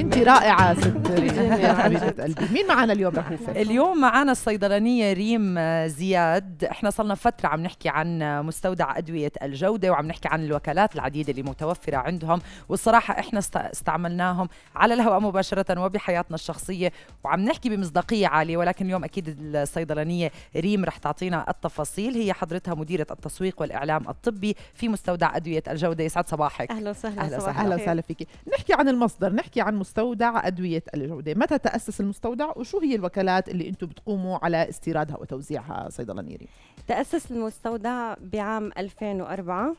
انت رائعه ست قلبي مين معنا اليوم رهوفه اليوم معنا الصيدلانيه ريم زياد احنا صلنا فتره عم نحكي عن مستودع ادويه الجوده وعم نحكي عن الوكالات العديده اللي متوفره عندهم والصراحه احنا استعملناهم على الهواء مباشره وبحياتنا الشخصيه وعم نحكي بمصداقيه عاليه ولكن اليوم اكيد الصيدلانيه ريم رح تعطينا التفاصيل هي حضرتها مديره التسويق والاعلام الطبي في مستودع ادويه الجوده يسعد صباحك اهلا وسهلا اهلا وسهلا, أهلا وسهلا فيكي نحكي عن المصدر نحكي عن مستودع أدوية الجودة متى تأسس المستودع وشو هي الوكالات اللي أنتم بتقوموا على استيرادها وتوزيعها صيدلة نيري تأسس المستودع بعام 2004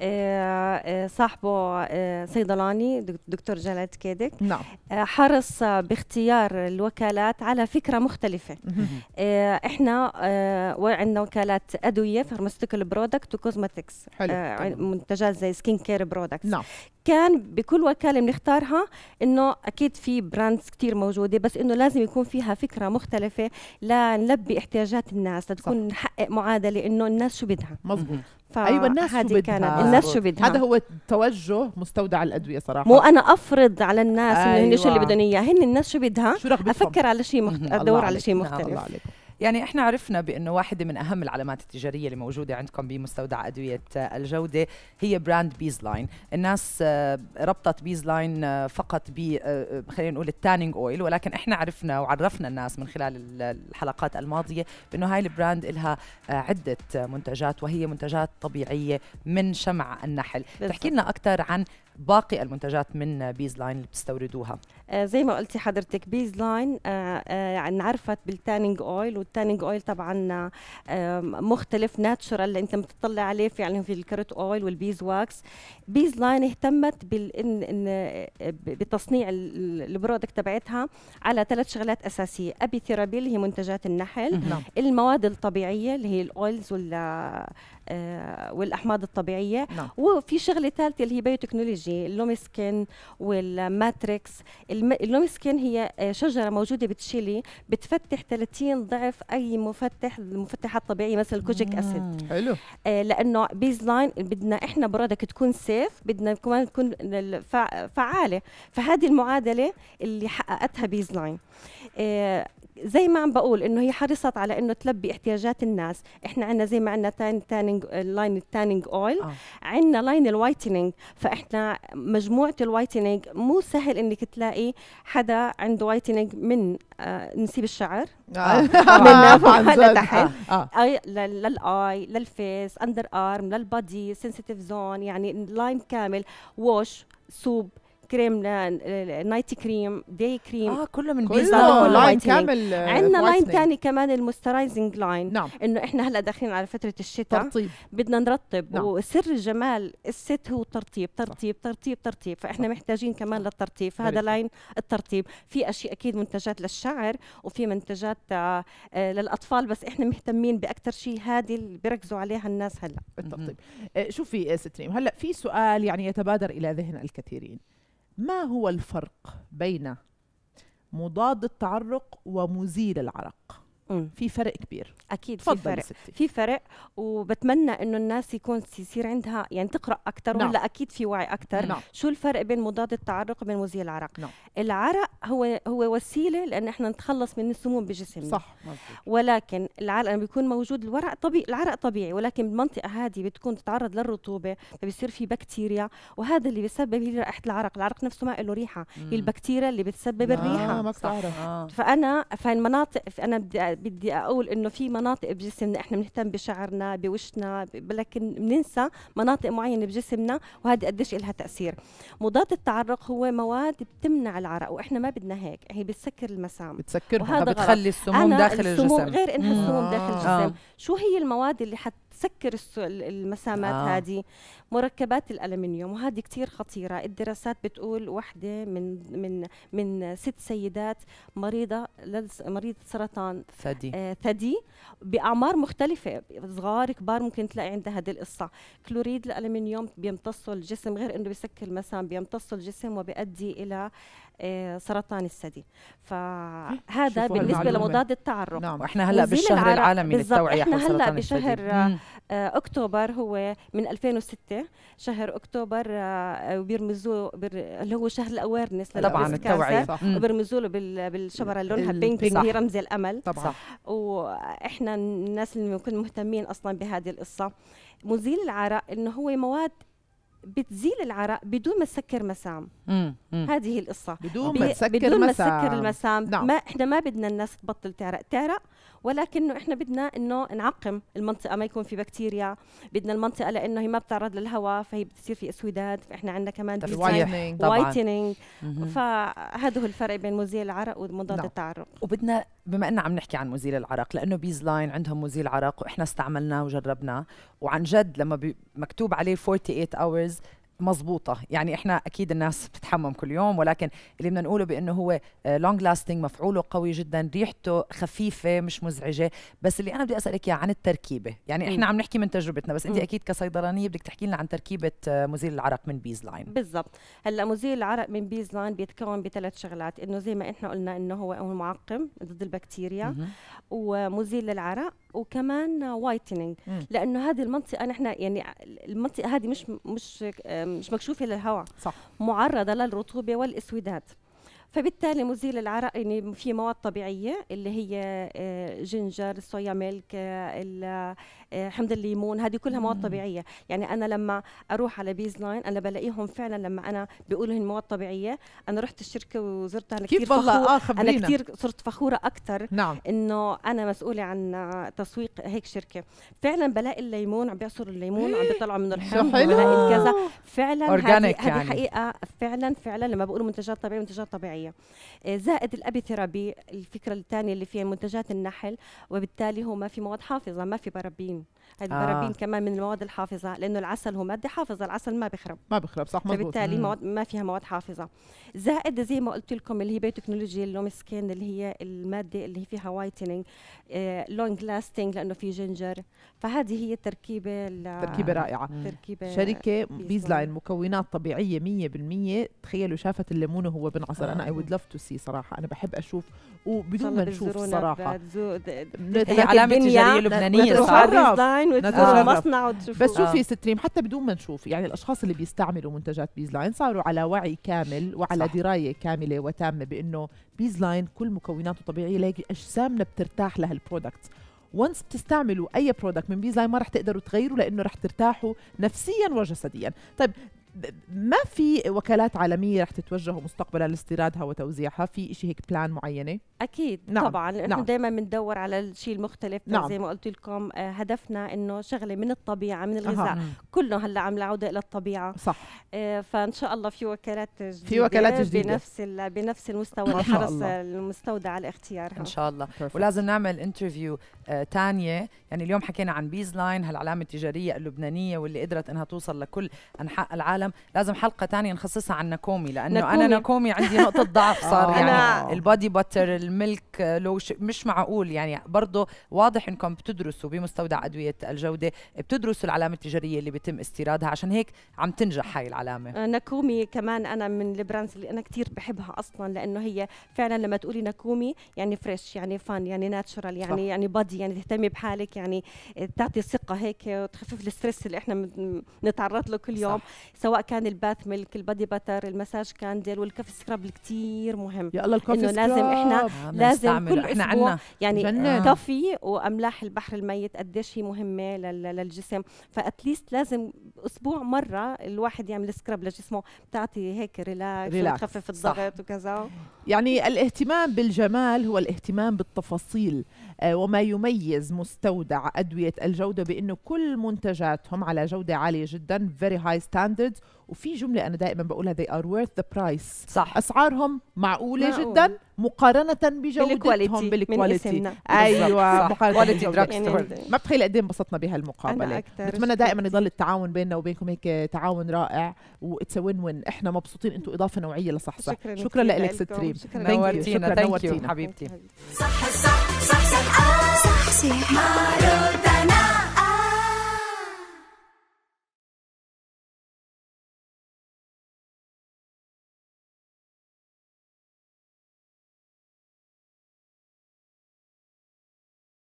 آه، آه، صاحبه صيدلاني آه، دكتور جلال كيدك نعم. حرص باختيار الوكالات على فكره مختلفه احنا عندنا وكالات ادويه فارماسيوتيكال برودكت وكوزمتكس منتجات زي سكين كير برودكت نعم. كان بكل وكاله بنختارها انه اكيد في براندز كثير موجوده بس انه لازم يكون فيها فكره مختلفه لنلبي احتياجات الناس لتكون نحقق معادله انه الناس شو بدها مظبوط ايوه الناس شو بدها كانت الناس شو بدها هذا هو توجه مستودع الادويه صراحه مو انا افرض على الناس أيوة. انه هن شو اللي أيوة. بدهم اياه هن الناس شو بدها شو افكر على شيء مخت... ادور على شيء نعم، مختلف الله عليكم. يعني احنا عرفنا بانه واحده من اهم العلامات التجاريه اللي موجوده عندكم بمستودع ادويه الجوده هي براند بيز لاين الناس آه، ربطت بيز لاين آه، فقط ب آه، خلينا نقول التانينج اويل ولكن احنا عرفنا وعرفنا الناس من خلال الحلقات الماضيه بانه هاي البراند لها عده منتجات وهي منتجات طبيعيه من شمع النحل تحكي لنا اكثر عن باقي المنتجات من بيز لاين اللي بتستوردوها آه زي ما قلتي حضرتك بيز آه، آه، يعني لاين انعرفت آه بالتانينج اويل والتانينج اويل طبعا مختلف ناتشورال اللي انت بتطلع عليه في يعني في الكرت اويل والبيز واكس بيز لاين اهتمت آه، بتصنيع البرودكت تبعتها على ثلاث شغلات اساسيه ابي ثيرابي اللي هي منتجات النحل نعم. المواد الطبيعيه اللي هي الاويلز وال آه، والاحماض الطبيعيه نعم. وفي شغله ثالثه اللي هي بيوتكنولوجي اللومي سكين والماتريكس اللومي هي آه، شجره موجوده بتشيلي بتفتح 30 ضعف اي مفتح المفتحات الطبيعيه مثل الكوجيك اسيد حلو آه، لانه بيز لاين بدنا احنا برادك تكون سيف بدنا كمان تكون فعاله فهذه المعادله اللي حققتها بيز لاين زي ما عم بقول انه هي حرصت على انه تلبي احتياجات الناس احنا عندنا زي ما عندنا تانينج لاين التانينج اويل آه. عندنا لاين الوايتنينج فاحنا مجموعه الوايتنينج مو سهل انك تلاقي حدا عنده وايتنينج من آه نسيب الشعر آه. آه. آه. من لتحت آه. آه. آه. للاي للفيس اندر ارم للبادي سنسيتيف زون يعني لاين كامل ووش سوب كريم نايت كريم داي كريم اه كله من كله لاين كامل آه، عندنا لاين ثاني كمان المسترايزنج لاين نعم انه احنا هلا داخلين على فتره الشتاء ترطيب بدنا نرطب نعم. وسر الجمال الست هو الترطيب ترطيب ترطيب ترطيب فاحنا نعم. محتاجين كمان للترطيب فهذا لاين الترطيب في اشياء اكيد منتجات للشعر وفي منتجات آه، آه، للاطفال بس احنا مهتمين باكثر شيء هذه اللي بيركزوا عليها الناس هلا بالترطيب شوفي ست ريم هلا في سؤال يعني يتبادر الى ذهن الكثيرين ما هو الفرق بين مضاد التعرق ومزيل العرق في فرق كبير اكيد في فرق ستي. في فرق وبتمنى انه الناس يكون يصير عندها يعني تقرا اكثر نعم. ولا اكيد في وعي اكثر نعم. شو الفرق بين مضاد التعرق وبين مزيل العرق نعم. العرق هو هو وسيله لان احنا نتخلص من السموم بجسمنا صح مزيد. ولكن العرق لما بيكون موجود الورق طبيعي العرق طبيعي ولكن المنطقه هذه بتكون تتعرض للرطوبه فبيصير في بكتيريا وهذا اللي بيسبب رائحه العرق العرق نفسه ما له ريحه هي البكتيريا اللي بتسبب آه، الريحه آه ما بتعرف آه. فانا فالمناطق انا بدي بدي اقول انه في مناطق بجسمنا احنا بنهتم بشعرنا بوشنا لكن بننسى مناطق معينه بجسمنا وهذه قديش لها تاثير مضاد التعرق هو مواد بتمنع العرق واحنا ما بدنا هيك هي بتسكر المسام بتسكرها بتخلي السموم داخل الجسم غير انها السموم داخل آه. الجسم شو هي المواد اللي حت تسكر المسامات آه. هذه مركبات الالمنيوم وهذه كثير خطيره الدراسات بتقول وحده من من من ست سيدات مريضه مريضه سرطان ثدي آه ثدي باعمار مختلفه صغار كبار ممكن تلاقي عندها هذه القصه كلوريد الالمنيوم بيمتصه الجسم غير انه بيسكر المسام بيمتصه الجسم وبيؤدي الى آه، سرطان الثدي فهذا بالنسبه لمضاد التعرق نعم احنا هلا بالشهر العالمي للتوعيه حول سرطان هلا بشهر الثدي. آه، اكتوبر هو من 2006 شهر اكتوبر آه، وبيرمزوا اللي هو شهر الاويرنس طبعا التوعيه وبيرمزوا له بالشبره اللي لونها بينك اللي هي رمز الامل طبعا صح. واحنا الناس اللي بنكون مهتمين اصلا بهذه القصه مزيل العرق انه هو مواد بتزيل العرق بدون ما تسكر مسام مم. مم. هذه القصة بدون ما تسكر بدون ما تسكر المسام نعم. ما احنا ما بدنا الناس تبطل تعرق تعرق ولكنه احنا بدنا انه نعقم المنطقة ما يكون في بكتيريا بدنا المنطقة لانه هي ما بتعرض للهواء فهي بتصير في اسوداد فاحنا عندنا كمان وايتنينج فهذا هو الفرق بين مزيل العرق ومضاد نعم. التعرق وبدنا بما اننا عم نحكي عن مزيل العرق لانه بيز لاين عندهم مزيل عرق واحنا استعملناه وجربناه وعن جد لما مكتوب عليه 48 hours مضبوطة يعني احنا اكيد الناس بتتحمم كل يوم ولكن اللي بدنا نقوله بانه هو لونج آه، لاستنج مفعوله قوي جدا ريحته خفيفه مش مزعجه بس اللي انا بدي اسالك اياه عن التركيبه يعني احنا عم نحكي من تجربتنا بس انت اكيد كصيدلانيه بدك تحكي لنا عن تركيبه آه، مزيل العرق من بيز لاين بالضبط هلا مزيل العرق من بيز لاين بيتكون بثلاث شغلات انه زي ما احنا قلنا انه هو معقم ضد البكتيريا ومزيل للعرق وكمان وايتنينج لانه هذه المنطقه نحن يعني المنطقه هذه مش مش آه، مش مكشوفه للهواء صح. معرضه للرطوبه والاسوداد فبالتالي مزيل العرق يعني في مواد طبيعيه اللي هي جنجر الصويا ميلك حمض الليمون هذه كلها مواد طبيعيه يعني انا لما اروح على بيز لاين انا بلاقيهم فعلا لما انا بيقولوا هن مواد طبيعيه انا رحت الشركه وزرتها انا كثير فخوره آه انا كثير صرت فخوره اكثر نعم. انه انا مسؤوله عن تسويق هيك شركه فعلا بلاقي الليمون عم بيعصروا الليمون عم بيطلعوا منه إيه، الحمض بلاقي الكذا فعلا هذه يعني. حقيقه فعلا فعلا لما بقولوا منتجات طبيعيه منتجات طبيعيه الزراعيه آه، زائد الابيثيرابي الفكره الثانيه اللي فيها منتجات النحل وبالتالي هو ما في مواد حافظه ما في برابين هذه آه. البرابين كمان من المواد الحافظه لانه العسل هو ماده حافظه العسل ما بيخرب ما بيخرب صح مضبوط فبالتالي مواد ما فيها مواد حافظه زائد زي ما قلت لكم اللي هي بيوتكنولوجيا اللوم سكين اللي هي الماده اللي هي فيها وايتنينج لونج لاستنج لانه في جنجر فهذه هي التركيبه تركيبه رائعه تركيبه شركه بيزلاين مكونات طبيعيه 100% تخيلوا شافت الليمون وهو بنعصر آه. انا would love to see صراحه انا بحب اشوف وبدون ما نشوف صراحه هي علامه تجاريه لبنانيه مصنع بس شوفي ستريم حتى بدون ما نشوف يعني الاشخاص اللي بيستعملوا منتجات بيز لاين صاروا على وعي كامل وعلى صح. درايه كامله وتامه بانه بيز لاين كل مكوناته طبيعيه لاقي اجسامنا بترتاح لهالبرودكتس وانس بتستعملوا اي برودكت من بيز لاين ما رح تقدروا تغيروا لانه رح ترتاحوا نفسيا وجسديا طيب ما في وكالات عالميه رح تتوجه مستقبلا لاستيرادها وتوزيعها في شيء هيك بلان معينه اكيد نعم. طبعا نحن نعم. نعم. دائما بندور على الشيء المختلف نعم. زي ما قلت لكم آه، هدفنا انه شغله من الطبيعه من الغذاء أه. كله هلا عم العوده الى الطبيعه صح آه فان شاء الله في وكالات جديده في وكالات جديده بنفس بنفس المستوى حرص المستودع على اختيارها ان شاء الله Perfect. ولازم نعمل انترفيو آه، تانية يعني اليوم حكينا عن بيز لاين هالعلامة التجارية اللبنانية واللي قدرت انها توصل لكل انحاء العالم لازم حلقة تانية نخصصها عن ناكومي لانه ناكومي. انا ناكومي عندي نقطة ضعف آه. صار يعني البادي باتر الملك آه، لوش مش معقول يعني برضه واضح انكم بتدرسوا بمستودع ادوية الجودة بتدرسوا العلامة التجارية اللي بيتم استيرادها عشان هيك عم تنجح هاي العلامة ناكومي كمان انا من البراندز اللي انا كثير بحبها اصلا لانه هي فعلا لما تقولي ناكومي يعني فريش يعني فان يعني ناتشرال يعني صح. يعني بادي عادي يعني تهتمي بحالك يعني تعطي ثقه هيك وتخفف الستريس اللي احنا بنتعرض له كل يوم صح. سواء كان الباث ميلك البادي باتر المساج كاندل والكف سكراب كثير مهم يا الله الكوفي سكراب لازم احنا آه لازم كل احنا عنا يعني جنن. كافي واملاح البحر الميت قديش هي مهمه للجسم فاتليست لازم اسبوع مره الواحد يعمل سكراب لجسمه بتعطي هيك ريلاكس, ريلاكس. وتخفف الضغط وكذا يعني الاهتمام بالجمال هو الاهتمام بالتفاصيل آه، وما يم يميز مستودع أدوية الجودة بأنه كل منتجاتهم على جودة عالية جدا فيري هاي standards وفي جملة أنا دائما بقولها they are worth the price صح أسعارهم معقولة معقول. جدا مقارنة بجودتهم بالكواليتي أيوة كواليتي يعني دراج طيب، ما بتخيل قد إيه انبسطنا بهالمقابلة بتمنى دائما يضل التعاون بيننا وبينكم هيك تعاون رائع واتس وين وين احنا مبسوطين انتم إضافة نوعية لصحصح شكرا لك ستريم شكرا نورتينا ثانك حبيبتي صح صح نفسي